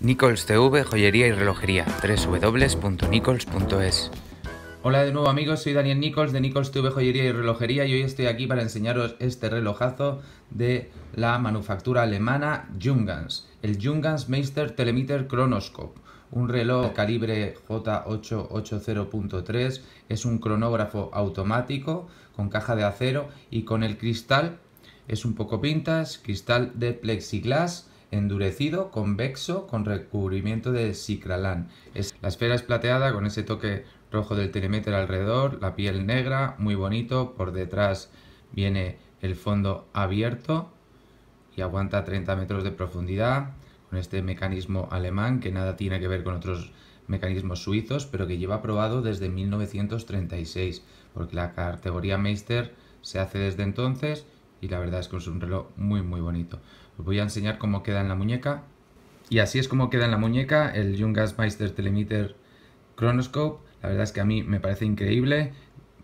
Nichols TV, joyería y relojería, www.nichols.es. Hola de nuevo amigos, soy Daniel Nichols de Nichols TV, joyería y relojería y hoy estoy aquí para enseñaros este relojazo de la manufactura alemana Jungans, el Jungans Meister Telemeter Chronoscope. Un reloj calibre J880.3 es un cronógrafo automático con caja de acero y con el cristal, es un poco pintas, cristal de plexiglas endurecido, convexo, con recubrimiento de sicralán. la esfera es plateada con ese toque rojo del telemeter alrededor, la piel negra, muy bonito, por detrás viene el fondo abierto y aguanta 30 metros de profundidad con este mecanismo alemán que nada tiene que ver con otros mecanismos suizos, pero que lleva aprobado desde 1936, porque la categoría Meister se hace desde entonces y la verdad es que es un reloj muy muy bonito. Os voy a enseñar cómo queda en la muñeca y así es como queda en la muñeca el Meister Telemeter Chronoscope. La verdad es que a mí me parece increíble.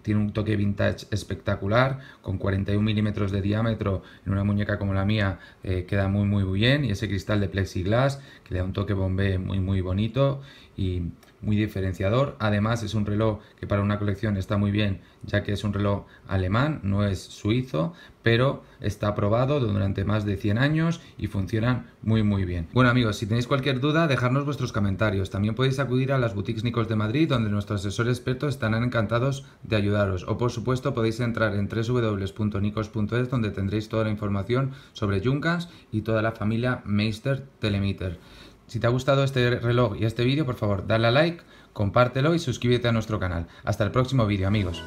Tiene un toque vintage espectacular, con 41 milímetros de diámetro en una muñeca como la mía eh, queda muy muy bien. Y ese cristal de plexiglass que le da un toque bombé muy muy bonito. Y muy diferenciador. Además es un reloj que para una colección está muy bien, ya que es un reloj alemán, no es suizo, pero está probado durante más de 100 años y funcionan muy muy bien. Bueno amigos, si tenéis cualquier duda, dejadnos vuestros comentarios. También podéis acudir a las boutiques Nicos de Madrid, donde nuestros asesores expertos estarán encantados de ayudaros. O por supuesto podéis entrar en www.nicos.es, donde tendréis toda la información sobre Junkers y toda la familia Meister Telemeter. Si te ha gustado este reloj y este vídeo, por favor, dale a like, compártelo y suscríbete a nuestro canal. Hasta el próximo vídeo, amigos.